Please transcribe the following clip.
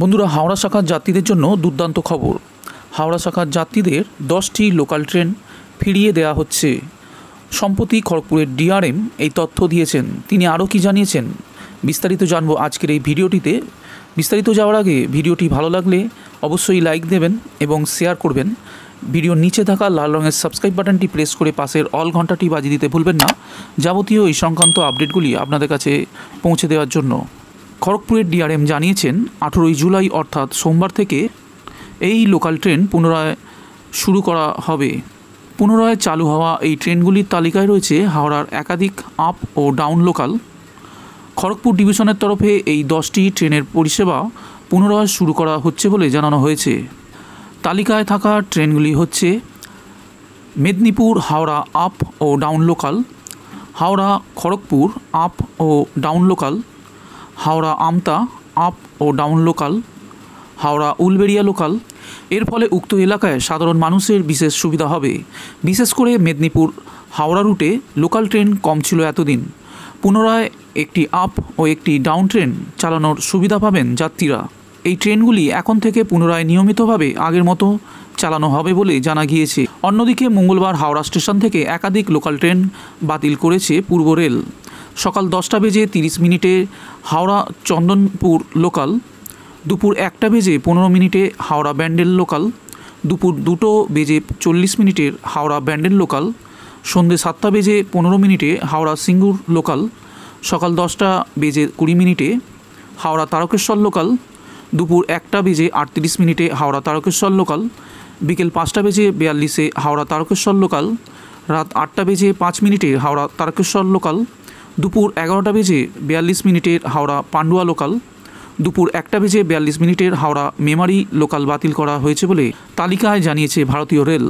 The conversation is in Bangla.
বন্ধুরা হাওড়া শাখার যাত্রীদের জন্য দুর্দান্ত খবর হাওড়া শাখার যাত্রীদের দশটি লোকাল ট্রেন ফিরিয়ে দেওয়া হচ্ছে সম্প্রতি খড়গপুরের ডিআরএম এই তথ্য দিয়েছেন তিনি আরও কি জানিয়েছেন বিস্তারিত জানব আজকের এই ভিডিওটিতে বিস্তারিত যাওয়ার আগে ভিডিওটি ভালো লাগলে অবশ্যই লাইক দেবেন এবং শেয়ার করবেন ভিডিওর নিচে থাকা লাল রঙের সাবস্ক্রাইব বাটনটি প্রেস করে পাশের অল ঘন্টাটি বাজিয়ে দিতে ভুলবেন না যাবতীয় এই সংক্রান্ত আপডেটগুলি আপনাদের কাছে পৌঁছে দেওয়ার জন্য খড়গপুরের ডিআরএম জানিয়েছেন আঠেরোই জুলাই অর্থাৎ সোমবার থেকে এই লোকাল ট্রেন পুনরায় শুরু করা হবে পুনরায় চালু হওয়া এই ট্রেনগুলির তালিকায় রয়েছে হাওড়ার একাধিক আপ ও ডাউন লোকাল খড়গপুর ডিভিশনের তরফে এই দশটি ট্রেনের পরিষেবা পুনরায় শুরু করা হচ্ছে বলে জানানো হয়েছে তালিকায় থাকা ট্রেনগুলি হচ্ছে মেদিনীপুর হাওড়া আপ ও down local Howrah Kharagpur up ও down local Howrah Amta up ও down local Howrah Uluberia local এর ফলে উক্ত এলাকায় সাধারণ মানুষের বিশেষ সুবিধা হবে বিশেষ করে মেদিনীপুর হাওড়া রুটে লোকাল ট্রেন কম ছিল এতদিন পুনরায় একটি আপ ও একটি ডাউন ট্রেন চালানোর সুবিধা পাবেন যাত্রীরা এই ট্রেনগুলি এখন থেকে পুনরায় নিয়মিতভাবে আগের মতো চালানো হবে বলে জানা গিয়েছে অন্যদিকে মঙ্গলবার হাওড়া স্টেশন থেকে একাধিক লোকাল ট্রেন বাতিল করেছে পূর্ব রেল সকাল দশটা বেজে তিরিশ মিনিটে হাওড়া চন্দনপুর লোকাল দুপুর একটা বেজে পনেরো মিনিটে হাওড়া ব্যান্ডেল লোকাল দুপুর দুটো বেজে চল্লিশ মিনিটের হাওড়া ব্যান্ডেল লোকাল সন্ধ্যে সাতটা বেজে পনেরো মিনিটে হাওড়া সিঙ্গুর লোকাল সকাল দশটা বেজে কুড়ি মিনিটে হাওড়া তারকেশ্বর লোকাল দুপুর একটা বেজে আটত্রিশ মিনিটে হাওড়া তারকেশ্বর লোকাল বিকেল পাঁচটা বেজে বিয়াল্লিশে হাওড়া তারকেশ্বর লোকাল রাত আটটা বেজে পাঁচ মিনিটে হাওড়া তারকেশ্বর লোকাল দুপুর এগারোটা বেজে বিয়াল্লিশ মিনিটের হাওড়া পান্ডুয়া লোকাল দুপুর একটা বেজে বিয়াল্লিশ মিনিটের হাওড়া মেমারি লোকাল বাতিল করা হয়েছে বলে তালিকায় জানিয়েছে ভারতীয় রেল